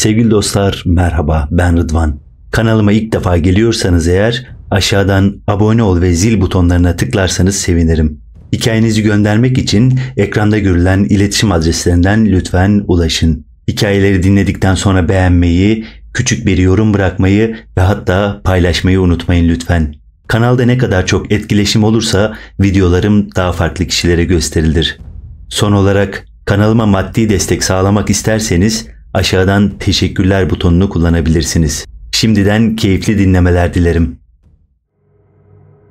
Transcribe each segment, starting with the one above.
Sevgili dostlar merhaba ben Rıdvan. Kanalıma ilk defa geliyorsanız eğer aşağıdan abone ol ve zil butonlarına tıklarsanız sevinirim. Hikayenizi göndermek için ekranda görülen iletişim adreslerinden lütfen ulaşın. Hikayeleri dinledikten sonra beğenmeyi, küçük bir yorum bırakmayı ve hatta paylaşmayı unutmayın lütfen. Kanalda ne kadar çok etkileşim olursa videolarım daha farklı kişilere gösterilir. Son olarak kanalıma maddi destek sağlamak isterseniz aşağıdan teşekkürler butonunu kullanabilirsiniz. Şimdiden keyifli dinlemeler dilerim.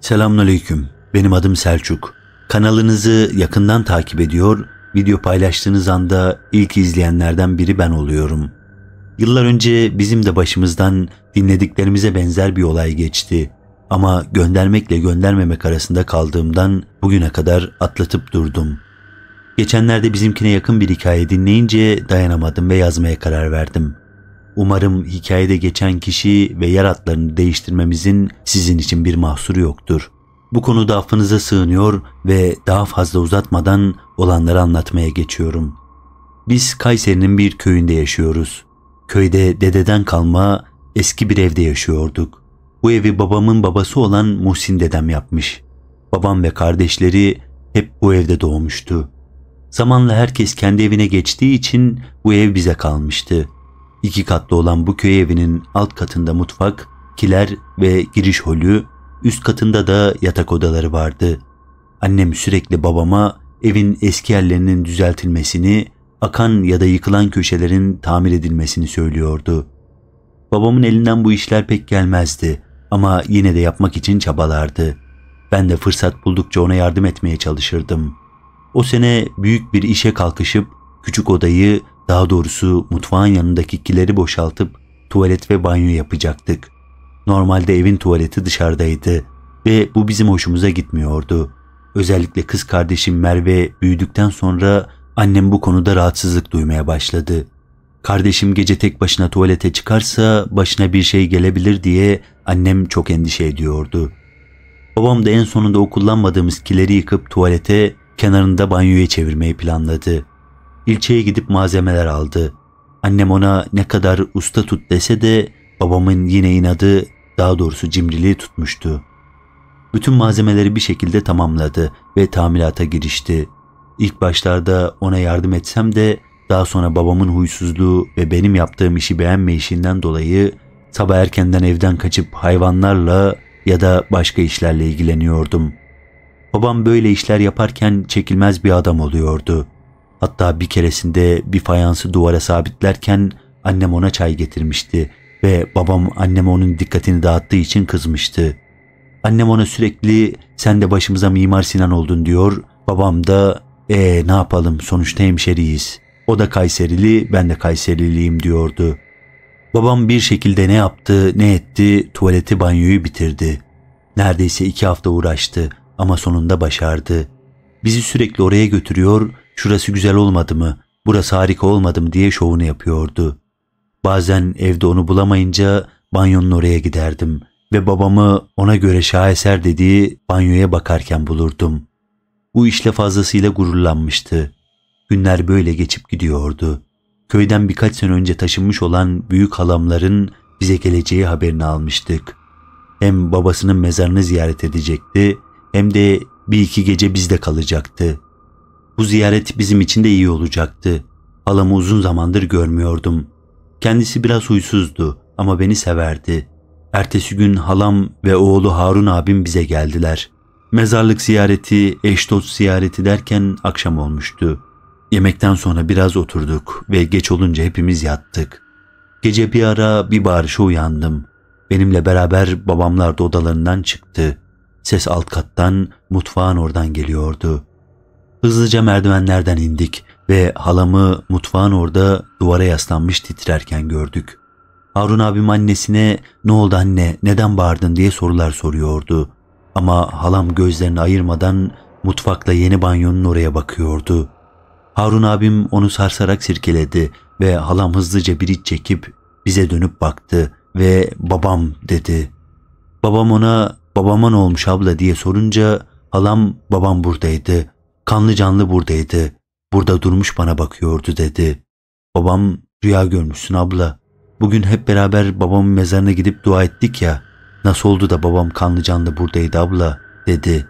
Selamünaleyküm. Benim adım Selçuk. Kanalınızı yakından takip ediyor, video paylaştığınız anda ilk izleyenlerden biri ben oluyorum. Yıllar önce bizim de başımızdan dinlediklerimize benzer bir olay geçti. Ama göndermekle göndermemek arasında kaldığımdan bugüne kadar atlatıp durdum.'' Geçenlerde bizimkine yakın bir hikaye dinleyince dayanamadım ve yazmaya karar verdim. Umarım hikayede geçen kişi ve yer adlarını değiştirmemizin sizin için bir mahsuru yoktur. Bu konuda affınıza sığınıyor ve daha fazla uzatmadan olanları anlatmaya geçiyorum. Biz Kayseri'nin bir köyünde yaşıyoruz. Köyde dededen kalma eski bir evde yaşıyorduk. Bu evi babamın babası olan Muhsin dedem yapmış. Babam ve kardeşleri hep bu evde doğmuştu. Zamanla herkes kendi evine geçtiği için bu ev bize kalmıştı. İki katlı olan bu köy evinin alt katında mutfak, kiler ve giriş holü, üst katında da yatak odaları vardı. Annem sürekli babama evin eski yerlerinin düzeltilmesini, akan ya da yıkılan köşelerin tamir edilmesini söylüyordu. Babamın elinden bu işler pek gelmezdi ama yine de yapmak için çabalardı. Ben de fırsat buldukça ona yardım etmeye çalışırdım.'' O sene büyük bir işe kalkışıp küçük odayı daha doğrusu mutfağın yanındaki kileri boşaltıp tuvalet ve banyo yapacaktık. Normalde evin tuvaleti dışarıdaydı ve bu bizim hoşumuza gitmiyordu. Özellikle kız kardeşim Merve büyüdükten sonra annem bu konuda rahatsızlık duymaya başladı. Kardeşim gece tek başına tuvalete çıkarsa başına bir şey gelebilir diye annem çok endişe ediyordu. Babam da en sonunda o kullanmadığımız kileri yıkıp tuvalete kenarında banyoya çevirmeyi planladı. İlçeye gidip malzemeler aldı. Annem ona ne kadar usta tut dese de babamın yine inadı, daha doğrusu cimriliği tutmuştu. Bütün malzemeleri bir şekilde tamamladı ve tamirata girişti. İlk başlarda ona yardım etsem de daha sonra babamın huysuzluğu ve benim yaptığım işi beğenmeyişinden dolayı sabah erkenden evden kaçıp hayvanlarla ya da başka işlerle ilgileniyordum.'' Babam böyle işler yaparken çekilmez bir adam oluyordu. Hatta bir keresinde bir fayansı duvara sabitlerken annem ona çay getirmişti ve babam anneme onun dikkatini dağıttığı için kızmıştı. Annem ona sürekli sen de başımıza Mimar Sinan oldun diyor. Babam da ee ne yapalım sonuçta hemşeriyiz. O da Kayserili ben de Kayseriliyim diyordu. Babam bir şekilde ne yaptı ne etti tuvaleti banyoyu bitirdi. Neredeyse iki hafta uğraştı ama sonunda başardı. Bizi sürekli oraya götürüyor, şurası güzel olmadı mı, burası harika olmadı mı diye şovunu yapıyordu. Bazen evde onu bulamayınca banyonun oraya giderdim ve babamı ona göre şaheser dediği banyoya bakarken bulurdum. Bu işle fazlasıyla gururlanmıştı. Günler böyle geçip gidiyordu. Köyden birkaç sene önce taşınmış olan büyük halamların bize geleceği haberini almıştık. Hem babasının mezarını ziyaret edecekti hem de bir iki gece bizde kalacaktı. Bu ziyaret bizim için de iyi olacaktı. Halamı uzun zamandır görmüyordum. Kendisi biraz huysuzdu ama beni severdi. Ertesi gün halam ve oğlu Harun abim bize geldiler. Mezarlık ziyareti, eşdost ziyareti derken akşam olmuştu. Yemekten sonra biraz oturduk ve geç olunca hepimiz yattık. Gece bir ara bir bağırışa uyandım. Benimle beraber babamlar da odalarından çıktı.'' Ses alt kattan, mutfağın oradan geliyordu. Hızlıca merdivenlerden indik ve halamı mutfağın orada duvara yaslanmış titrerken gördük. Harun abim annesine ne oldu anne neden bağırdın diye sorular soruyordu. Ama halam gözlerini ayırmadan mutfakta yeni banyonun oraya bakıyordu. Harun abim onu sarsarak sirkeledi ve halam hızlıca bir iç çekip bize dönüp baktı ve babam dedi. Babam ona babama ne olmuş abla diye sorunca halam babam buradaydı. Kanlı canlı buradaydı. Burada durmuş bana bakıyordu dedi. Babam rüya görmüşsün abla. Bugün hep beraber babamın mezarına gidip dua ettik ya. Nasıl oldu da babam kanlı canlı buradaydı abla dedi.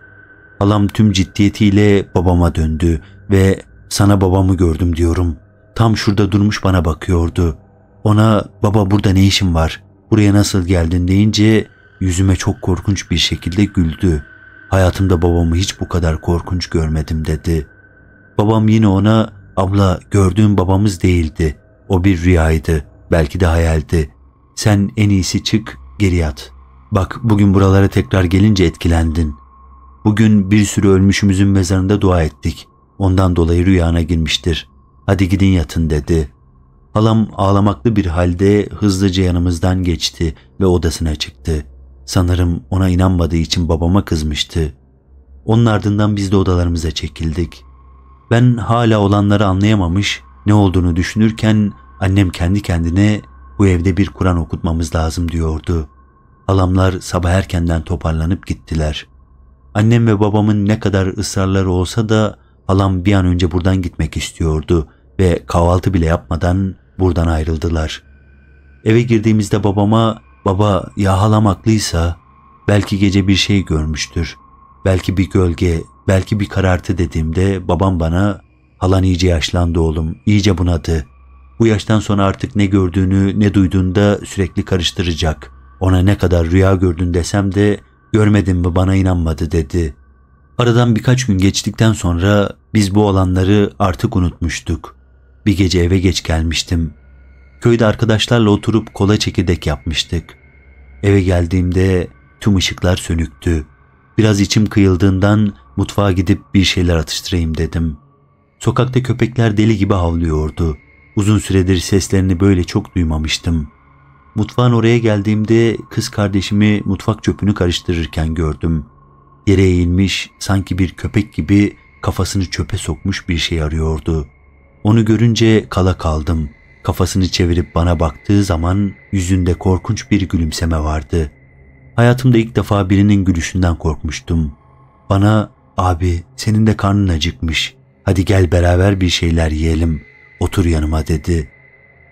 Halam tüm ciddiyetiyle babama döndü ve sana babamı gördüm diyorum. Tam şurada durmuş bana bakıyordu. Ona baba burada ne işin var? Buraya nasıl geldin deyince Yüzüme çok korkunç bir şekilde güldü. Hayatımda babamı hiç bu kadar korkunç görmedim dedi. Babam yine ona abla gördüğün babamız değildi. O bir rüyaydı. Belki de hayaldi. Sen en iyisi çık geri yat. Bak bugün buralara tekrar gelince etkilendin. Bugün bir sürü ölmüşümüzün mezarında dua ettik. Ondan dolayı rüyana girmiştir. Hadi gidin yatın dedi. Halam ağlamaklı bir halde hızlıca yanımızdan geçti ve odasına çıktı.'' Sanırım ona inanmadığı için babama kızmıştı. Onun ardından biz de odalarımıza çekildik. Ben hala olanları anlayamamış, ne olduğunu düşünürken annem kendi kendine bu evde bir Kur'an okutmamız lazım diyordu. Halamlar sabah erkenden toparlanıp gittiler. Annem ve babamın ne kadar ısrarları olsa da halam bir an önce buradan gitmek istiyordu ve kahvaltı bile yapmadan buradan ayrıldılar. Eve girdiğimizde babama Baba ya belki gece bir şey görmüştür. Belki bir gölge, belki bir karartı dediğimde babam bana halan iyice yaşlandı oğlum, iyice bunadı. Bu yaştan sonra artık ne gördüğünü ne da sürekli karıştıracak. Ona ne kadar rüya gördün desem de görmedim mi bana inanmadı dedi. Aradan birkaç gün geçtikten sonra biz bu olanları artık unutmuştuk. Bir gece eve geç gelmiştim. Köyde arkadaşlarla oturup kola çekirdek yapmıştık. Eve geldiğimde tüm ışıklar sönüktü. Biraz içim kıyıldığından mutfağa gidip bir şeyler atıştırayım dedim. Sokakta köpekler deli gibi havlıyordu. Uzun süredir seslerini böyle çok duymamıştım. Mutfağın oraya geldiğimde kız kardeşimi mutfak çöpünü karıştırırken gördüm. Yere eğilmiş sanki bir köpek gibi kafasını çöpe sokmuş bir şey arıyordu. Onu görünce kala kaldım. Kafasını çevirip bana baktığı zaman yüzünde korkunç bir gülümseme vardı. Hayatımda ilk defa birinin gülüşünden korkmuştum. Bana abi senin de karnın acıkmış. Hadi gel beraber bir şeyler yiyelim. Otur yanıma dedi.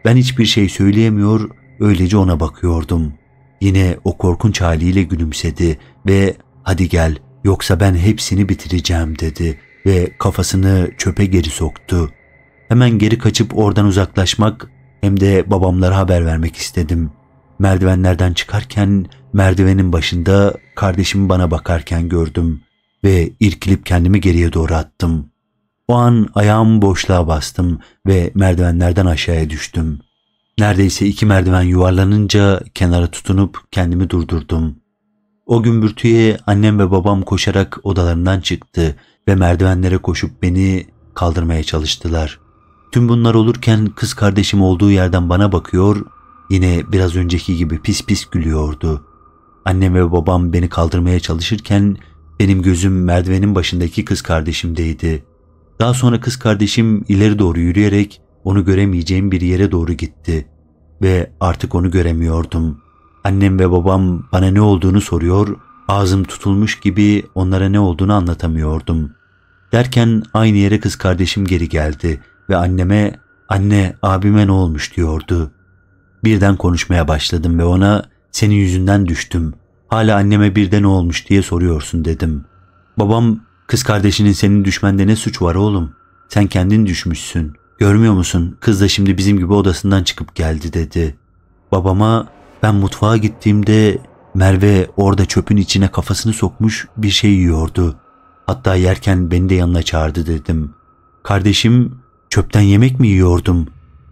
Ben hiçbir şey söyleyemiyor, öylece ona bakıyordum. Yine o korkunç haliyle gülümsedi ve hadi gel yoksa ben hepsini bitireceğim dedi ve kafasını çöpe geri soktu. Hemen geri kaçıp oradan uzaklaşmak hem de babamlara haber vermek istedim. Merdivenlerden çıkarken merdivenin başında kardeşim bana bakarken gördüm ve irkilip kendimi geriye doğru attım. O an ayağım boşluğa bastım ve merdivenlerden aşağıya düştüm. Neredeyse iki merdiven yuvarlanınca kenara tutunup kendimi durdurdum. O gümbürtüye annem ve babam koşarak odalarından çıktı ve merdivenlere koşup beni kaldırmaya çalıştılar. Tüm bunlar olurken kız kardeşim olduğu yerden bana bakıyor, yine biraz önceki gibi pis pis gülüyordu. Annem ve babam beni kaldırmaya çalışırken benim gözüm merdivenin başındaki kız kardeşimdeydi. Daha sonra kız kardeşim ileri doğru yürüyerek onu göremeyeceğim bir yere doğru gitti ve artık onu göremiyordum. Annem ve babam bana ne olduğunu soruyor, ağzım tutulmuş gibi onlara ne olduğunu anlatamıyordum. Derken aynı yere kız kardeşim geri geldi.'' ve anneme anne abime ne olmuş diyordu. Birden konuşmaya başladım ve ona senin yüzünden düştüm. Hala anneme birden ne olmuş diye soruyorsun dedim. Babam kız kardeşinin senin düşmende ne suç var oğlum? Sen kendin düşmüşsün. Görmüyor musun? Kız da şimdi bizim gibi odasından çıkıp geldi dedi. Babama ben mutfağa gittiğimde Merve orada çöpün içine kafasını sokmuş bir şey yiyordu. Hatta yerken beni de yanına çağırdı dedim. Kardeşim Çöpten yemek mi yiyordum?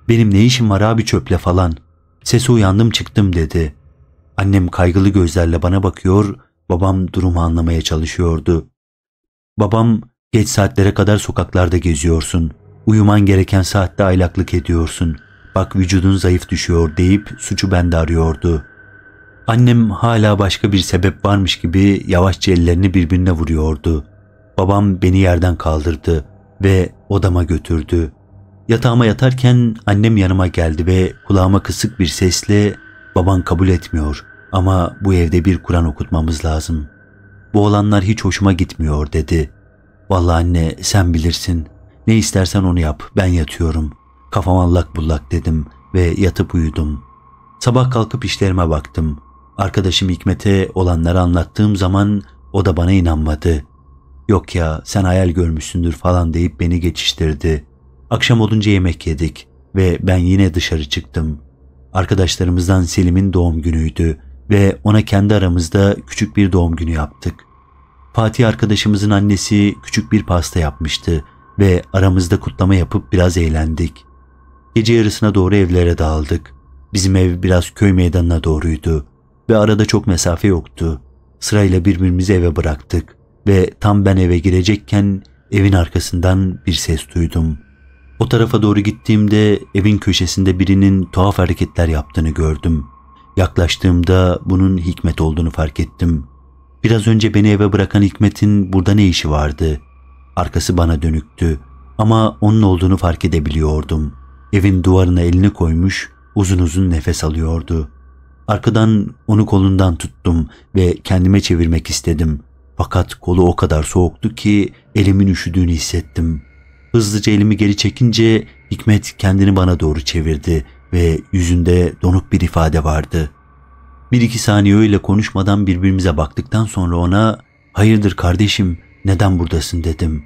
Benim ne işim var abi çöple falan. Sesi uyandım çıktım dedi. Annem kaygılı gözlerle bana bakıyor, babam durumu anlamaya çalışıyordu. Babam geç saatlere kadar sokaklarda geziyorsun. Uyuman gereken saatte aylaklık ediyorsun. Bak vücudun zayıf düşüyor deyip suçu bende arıyordu. Annem hala başka bir sebep varmış gibi yavaşça ellerini birbirine vuruyordu. Babam beni yerden kaldırdı ve odama götürdü. Yatağıma yatarken annem yanıma geldi ve kulağıma kısık bir sesle baban kabul etmiyor ama bu evde bir Kur'an okutmamız lazım. Bu olanlar hiç hoşuma gitmiyor dedi. Vallahi anne sen bilirsin. Ne istersen onu yap ben yatıyorum. Kafam allak bullak dedim ve yatıp uyudum. Sabah kalkıp işlerime baktım. Arkadaşım Hikmet'e olanları anlattığım zaman o da bana inanmadı. Yok ya sen hayal görmüşsündür falan deyip beni geçiştirdi. Akşam olunca yemek yedik ve ben yine dışarı çıktım. Arkadaşlarımızdan Selim'in doğum günüydü ve ona kendi aramızda küçük bir doğum günü yaptık. Fatih arkadaşımızın annesi küçük bir pasta yapmıştı ve aramızda kutlama yapıp biraz eğlendik. Gece yarısına doğru evlere dağıldık. Bizim ev biraz köy meydanına doğruydu ve arada çok mesafe yoktu. Sırayla birbirimizi eve bıraktık ve tam ben eve girecekken evin arkasından bir ses duydum. O tarafa doğru gittiğimde evin köşesinde birinin tuhaf hareketler yaptığını gördüm. Yaklaştığımda bunun Hikmet olduğunu fark ettim. Biraz önce beni eve bırakan Hikmet'in burada ne işi vardı? Arkası bana dönüktü ama onun olduğunu fark edebiliyordum. Evin duvarına elini koymuş, uzun uzun nefes alıyordu. Arkadan onu kolundan tuttum ve kendime çevirmek istedim. Fakat kolu o kadar soğuktu ki elimin üşüdüğünü hissettim. Hızlıca elimi geri çekince Hikmet kendini bana doğru çevirdi ve yüzünde donuk bir ifade vardı. Bir iki saniye öyle konuşmadan birbirimize baktıktan sonra ona ''Hayırdır kardeşim, neden buradasın?'' dedim.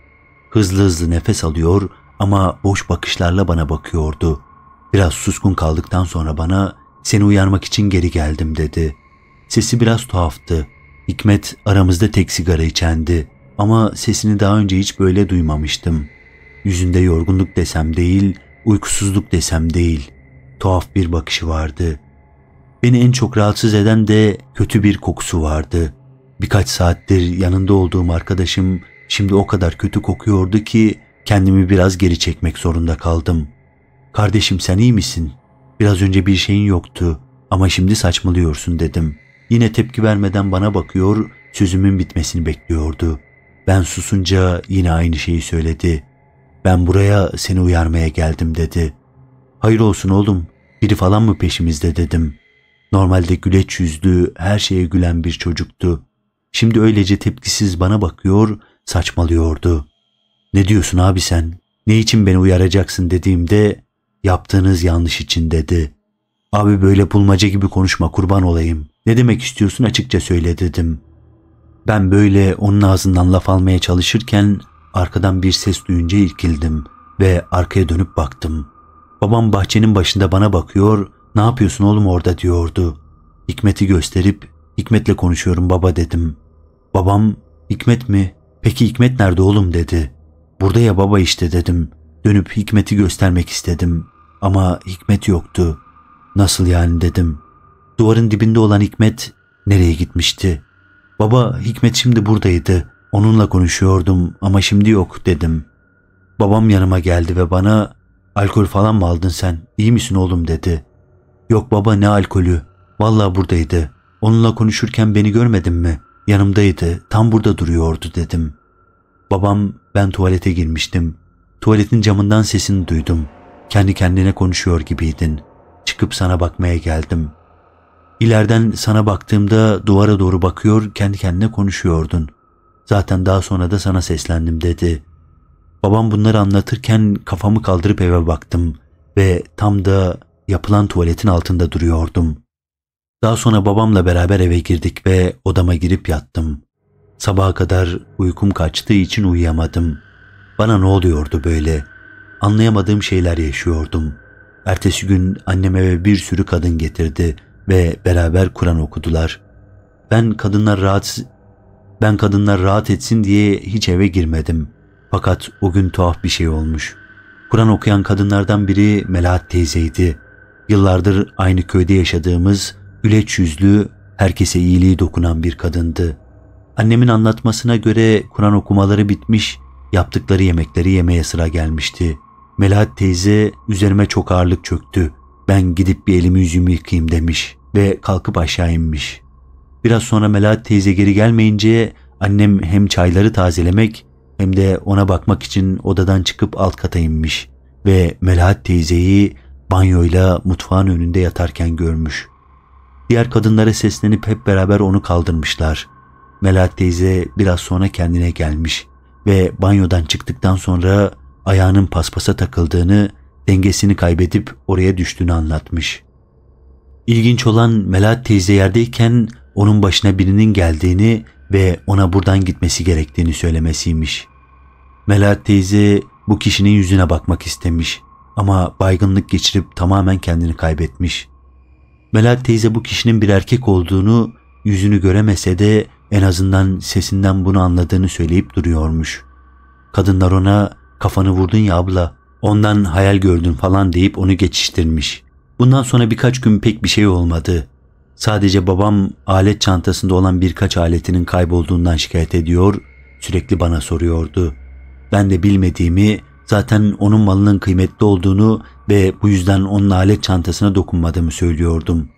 Hızlı hızlı nefes alıyor ama boş bakışlarla bana bakıyordu. Biraz suskun kaldıktan sonra bana ''Seni uyarmak için geri geldim.'' dedi. Sesi biraz tuhaftı. Hikmet aramızda tek sigara içendi ama sesini daha önce hiç böyle duymamıştım. Yüzünde yorgunluk desem değil, uykusuzluk desem değil. Tuhaf bir bakışı vardı. Beni en çok rahatsız eden de kötü bir kokusu vardı. Birkaç saattir yanında olduğum arkadaşım şimdi o kadar kötü kokuyordu ki kendimi biraz geri çekmek zorunda kaldım. Kardeşim sen iyi misin? Biraz önce bir şeyin yoktu ama şimdi saçmalıyorsun dedim.'' Yine tepki vermeden bana bakıyor, sözümün bitmesini bekliyordu. Ben susunca yine aynı şeyi söyledi. Ben buraya seni uyarmaya geldim dedi. Hayır olsun oğlum, biri falan mı peşimizde dedim. Normalde güleç yüzlü, her şeye gülen bir çocuktu. Şimdi öylece tepkisiz bana bakıyor, saçmalıyordu. Ne diyorsun abi sen? Ne için beni uyaracaksın dediğimde yaptığınız yanlış için dedi. Abi böyle bulmaca gibi konuşma kurban olayım. Ne demek istiyorsun açıkça söyle dedim. Ben böyle onun ağzından laf almaya çalışırken arkadan bir ses duyunca irkildim ve arkaya dönüp baktım. Babam bahçenin başında bana bakıyor, ne yapıyorsun oğlum orada diyordu. Hikmet'i gösterip Hikmet'le konuşuyorum baba dedim. Babam Hikmet mi? Peki Hikmet nerede oğlum dedi. Burada ya baba işte dedim. Dönüp Hikmet'i göstermek istedim ama Hikmet yoktu. Nasıl yani dedim. Duvarın dibinde olan Hikmet nereye gitmişti? Baba Hikmet şimdi buradaydı. Onunla konuşuyordum ama şimdi yok dedim. Babam yanıma geldi ve bana alkol falan mı aldın sen? İyi misin oğlum dedi. Yok baba ne alkolü? Vallahi buradaydı. Onunla konuşurken beni görmedin mi? Yanımdaydı. Tam burada duruyordu dedim. Babam ben tuvalete girmiştim. Tuvaletin camından sesini duydum. Kendi kendine konuşuyor gibiydin. Çıkıp sana bakmaya geldim. İleriden sana baktığımda duvara doğru bakıyor, kendi kendine konuşuyordun. Zaten daha sonra da sana seslendim dedi. Babam bunları anlatırken kafamı kaldırıp eve baktım ve tam da yapılan tuvaletin altında duruyordum. Daha sonra babamla beraber eve girdik ve odama girip yattım. Sabaha kadar uykum kaçtığı için uyuyamadım. Bana ne oluyordu böyle? Anlayamadığım şeyler yaşıyordum. Ertesi gün anneme ve bir sürü kadın getirdi.'' ve beraber Kur'an okudular. Ben kadınlar rahat ben kadınlar rahat etsin diye hiç eve girmedim. Fakat o gün tuhaf bir şey olmuş. Kur'an okuyan kadınlardan biri Melahat teyzeydi. Yıllardır aynı köyde yaşadığımız üleç yüzlü, herkese iyiliği dokunan bir kadındı. Annemin anlatmasına göre Kur'an okumaları bitmiş, yaptıkları yemekleri yemeye sıra gelmişti. Melahat teyze üzerime çok ağırlık çöktü. Ben gidip bir elimi yüzümü yıkayayım demiş ve kalkıp aşağı inmiş. Biraz sonra Melahat teyze geri gelmeyince annem hem çayları tazelemek hem de ona bakmak için odadan çıkıp alt kata inmiş ve Melahat teyzeyi banyoyla mutfağın önünde yatarken görmüş. Diğer kadınlara seslenip hep beraber onu kaldırmışlar. Melahat teyze biraz sonra kendine gelmiş ve banyodan çıktıktan sonra ayağının paspasa takıldığını, dengesini kaybedip oraya düştüğünü anlatmış. İlginç olan Melat teyze yerdeyken onun başına birinin geldiğini ve ona buradan gitmesi gerektiğini söylemesiymiş. Melat teyze bu kişinin yüzüne bakmak istemiş ama baygınlık geçirip tamamen kendini kaybetmiş. Melat teyze bu kişinin bir erkek olduğunu yüzünü göremese de en azından sesinden bunu anladığını söyleyip duruyormuş. Kadınlar ona kafanı vurdun ya abla ondan hayal gördün falan deyip onu geçiştirmiş. Bundan sonra birkaç gün pek bir şey olmadı. Sadece babam alet çantasında olan birkaç aletinin kaybolduğundan şikayet ediyor, sürekli bana soruyordu. Ben de bilmediğimi, zaten onun malının kıymetli olduğunu ve bu yüzden onun alet çantasına dokunmadığımı söylüyordum.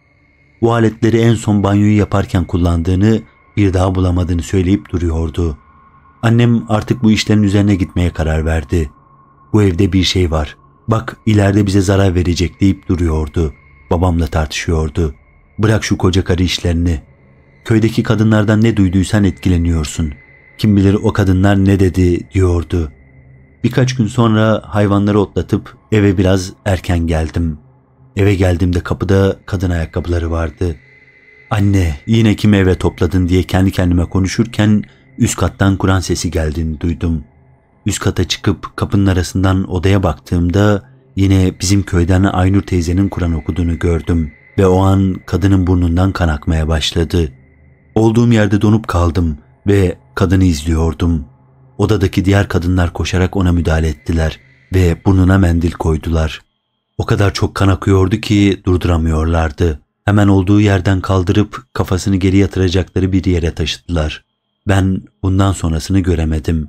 Bu aletleri en son banyoyu yaparken kullandığını, bir daha bulamadığını söyleyip duruyordu. Annem artık bu işlerin üzerine gitmeye karar verdi. Bu evde bir şey var. Bak ileride bize zarar verecek deyip duruyordu. Babamla tartışıyordu. Bırak şu koca karı işlerini. Köydeki kadınlardan ne duyduysan etkileniyorsun. Kim bilir o kadınlar ne dedi diyordu. Birkaç gün sonra hayvanları otlatıp eve biraz erken geldim. Eve geldiğimde kapıda kadın ayakkabıları vardı. Anne yine kim eve topladın diye kendi kendime konuşurken üst kattan Kur'an sesi geldiğini duydum. Üst kata çıkıp kapının arasından odaya baktığımda yine bizim köyden Aynur teyzenin Kur'an okuduğunu gördüm ve o an kadının burnundan kan akmaya başladı. Olduğum yerde donup kaldım ve kadını izliyordum. Odadaki diğer kadınlar koşarak ona müdahale ettiler ve burnuna mendil koydular. O kadar çok kan akıyordu ki durduramıyorlardı. Hemen olduğu yerden kaldırıp kafasını geri yatıracakları bir yere taşıdılar. Ben bundan sonrasını göremedim.''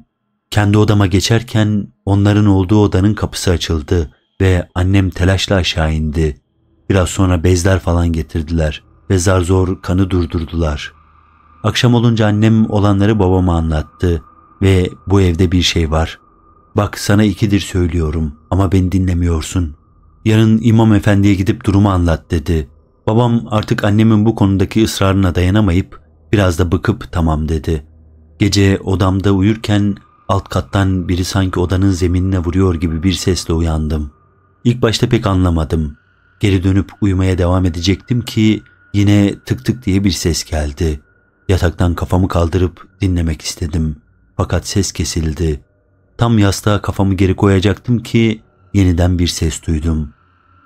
Kendi odama geçerken onların olduğu odanın kapısı açıldı ve annem telaşla aşağı indi. Biraz sonra bezler falan getirdiler ve zar zor kanı durdurdular. Akşam olunca annem olanları babama anlattı ve bu evde bir şey var. Bak sana ikidir söylüyorum ama beni dinlemiyorsun. Yarın imam efendiye gidip durumu anlat dedi. Babam artık annemin bu konudaki ısrarına dayanamayıp biraz da bıkıp tamam dedi. Gece odamda uyurken Alt kattan biri sanki odanın zeminine vuruyor gibi bir sesle uyandım. İlk başta pek anlamadım. Geri dönüp uyumaya devam edecektim ki yine tık tık diye bir ses geldi. Yataktan kafamı kaldırıp dinlemek istedim. Fakat ses kesildi. Tam yastığa kafamı geri koyacaktım ki yeniden bir ses duydum.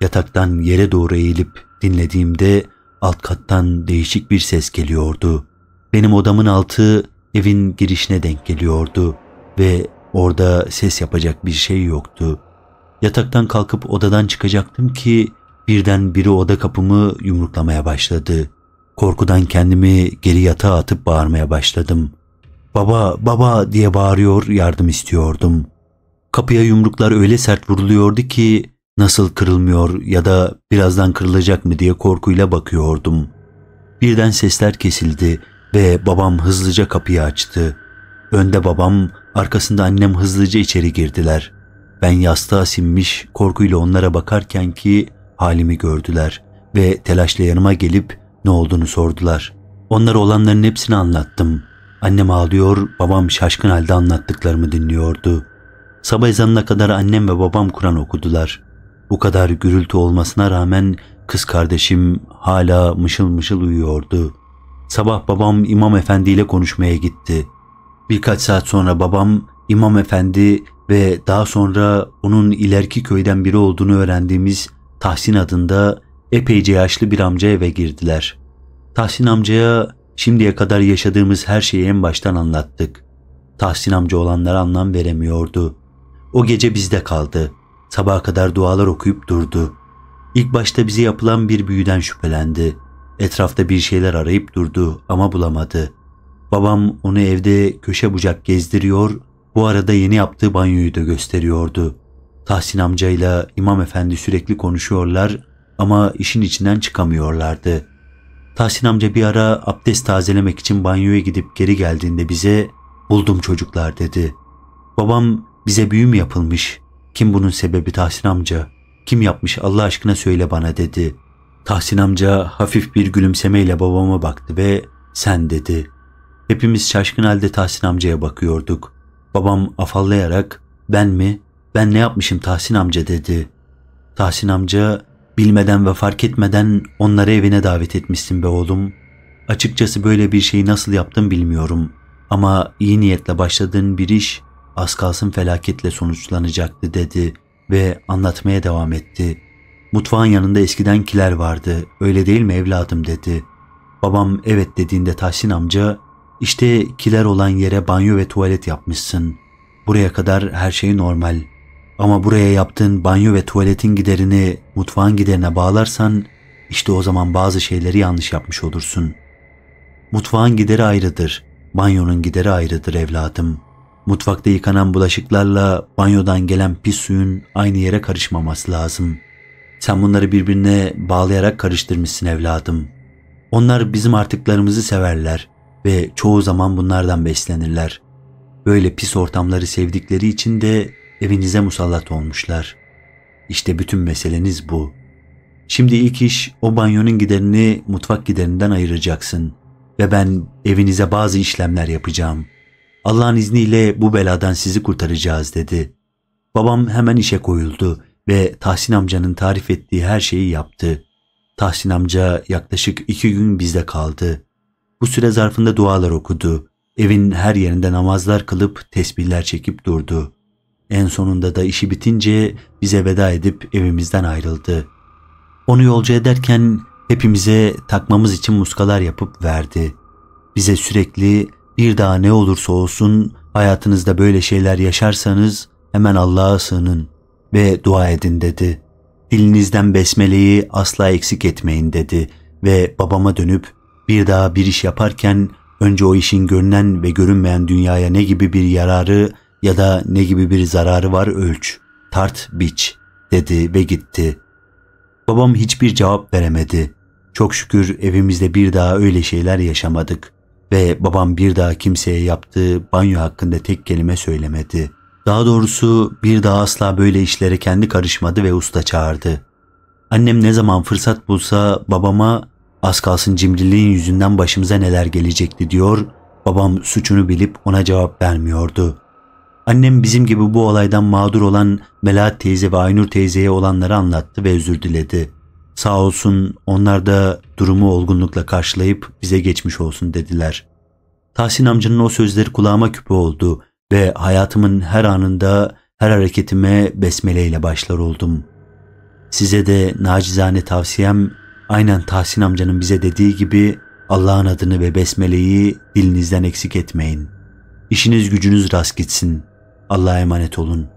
Yataktan yere doğru eğilip dinlediğimde alt kattan değişik bir ses geliyordu. Benim odamın altı evin girişine denk geliyordu ve orada ses yapacak bir şey yoktu. Yataktan kalkıp odadan çıkacaktım ki birden biri oda kapımı yumruklamaya başladı. Korkudan kendimi geri yatağa atıp bağırmaya başladım. Baba, baba diye bağırıyor, yardım istiyordum. Kapıya yumruklar öyle sert vuruluyordu ki nasıl kırılmıyor ya da birazdan kırılacak mı diye korkuyla bakıyordum. Birden sesler kesildi ve babam hızlıca kapıyı açtı. Önde babam, Arkasında annem hızlıca içeri girdiler. Ben yastığa sinmiş korkuyla onlara bakarken ki halimi gördüler ve telaşla yanıma gelip ne olduğunu sordular. Onlara olanların hepsini anlattım. Annem ağlıyor, babam şaşkın halde anlattıklarımı dinliyordu. Sabah ezanına kadar annem ve babam Kur'an okudular. Bu kadar gürültü olmasına rağmen kız kardeşim hala mışıl mışıl uyuyordu. Sabah babam imam efendiyle konuşmaya gitti. Birkaç saat sonra babam imam Efendi ve daha sonra onun ilerki köyden biri olduğunu öğrendiğimiz Tahsin adında epeyce yaşlı bir amca eve girdiler. Tahsin amcaya şimdiye kadar yaşadığımız her şeyi en baştan anlattık. Tahsin amca olanlara anlam veremiyordu. O gece bizde kaldı. Sabaha kadar dualar okuyup durdu. İlk başta bize yapılan bir büyüden şüphelendi. Etrafta bir şeyler arayıp durdu ama bulamadı. Babam onu evde köşe bucak gezdiriyor, bu arada yeni yaptığı banyoyu da gösteriyordu. Tahsin amcayla İmam Efendi sürekli konuşuyorlar ama işin içinden çıkamıyorlardı. Tahsin amca bir ara abdest tazelemek için banyoya gidip geri geldiğinde bize buldum çocuklar dedi. Babam bize büyü mü yapılmış? Kim bunun sebebi Tahsin amca? Kim yapmış Allah aşkına söyle bana dedi. Tahsin amca hafif bir gülümsemeyle babama baktı ve sen dedi.'' Hepimiz şaşkın halde Tahsin amcaya bakıyorduk. Babam afallayarak ben mi, ben ne yapmışım Tahsin amca dedi. Tahsin amca bilmeden ve fark etmeden onları evine davet etmişsin be oğlum. Açıkçası böyle bir şeyi nasıl yaptım bilmiyorum. Ama iyi niyetle başladığın bir iş az kalsın felaketle sonuçlanacaktı dedi ve anlatmaya devam etti. Mutfağın yanında eskiden kiler vardı öyle değil mi evladım dedi. Babam evet dediğinde Tahsin amca işte kiler olan yere banyo ve tuvalet yapmışsın. Buraya kadar her şey normal. Ama buraya yaptığın banyo ve tuvaletin giderini mutfağın giderine bağlarsan işte o zaman bazı şeyleri yanlış yapmış olursun. Mutfağın gideri ayrıdır, banyonun gideri ayrıdır evladım. Mutfakta yıkanan bulaşıklarla banyodan gelen pis suyun aynı yere karışmaması lazım. Sen bunları birbirine bağlayarak karıştırmışsın evladım. Onlar bizim artıklarımızı severler.'' ve çoğu zaman bunlardan beslenirler. Böyle pis ortamları sevdikleri için de evinize musallat olmuşlar. İşte bütün meseleniz bu. Şimdi ilk iş o banyonun giderini mutfak giderinden ayıracaksın ve ben evinize bazı işlemler yapacağım. Allah'ın izniyle bu beladan sizi kurtaracağız dedi. Babam hemen işe koyuldu ve Tahsin amcanın tarif ettiği her şeyi yaptı. Tahsin amca yaklaşık iki gün bizde kaldı. Bu süre zarfında dualar okudu. Evin her yerinde namazlar kılıp tesbihler çekip durdu. En sonunda da işi bitince bize veda edip evimizden ayrıldı. Onu yolcu ederken hepimize takmamız için muskalar yapıp verdi. Bize sürekli bir daha ne olursa olsun hayatınızda böyle şeyler yaşarsanız hemen Allah'a sığının ve dua edin dedi. Dilinizden besmeleyi asla eksik etmeyin dedi ve babama dönüp bir daha bir iş yaparken önce o işin görünen ve görünmeyen dünyaya ne gibi bir yararı ya da ne gibi bir zararı var ölç, tart, biç dedi ve gitti. Babam hiçbir cevap veremedi. Çok şükür evimizde bir daha öyle şeyler yaşamadık ve babam bir daha kimseye yaptığı banyo hakkında tek kelime söylemedi. Daha doğrusu bir daha asla böyle işlere kendi karışmadı ve usta çağırdı. Annem ne zaman fırsat bulsa babama Az kalsın cimriliğin yüzünden başımıza neler gelecekti diyor. Babam suçunu bilip ona cevap vermiyordu. Annem bizim gibi bu olaydan mağdur olan Melahat teyze ve Aynur teyzeye olanları anlattı ve özür diledi. Sağ olsun onlar da durumu olgunlukla karşılayıp bize geçmiş olsun dediler. Tahsin amcanın o sözleri kulağıma küpe oldu ve hayatımın her anında her hareketime besmeleyle başlar oldum. Size de nacizane tavsiyem Aynen Tahsin amcanın bize dediği gibi Allah'ın adını ve besmeleyi dilinizden eksik etmeyin. İşiniz gücünüz rast gitsin. Allah'a emanet olun.''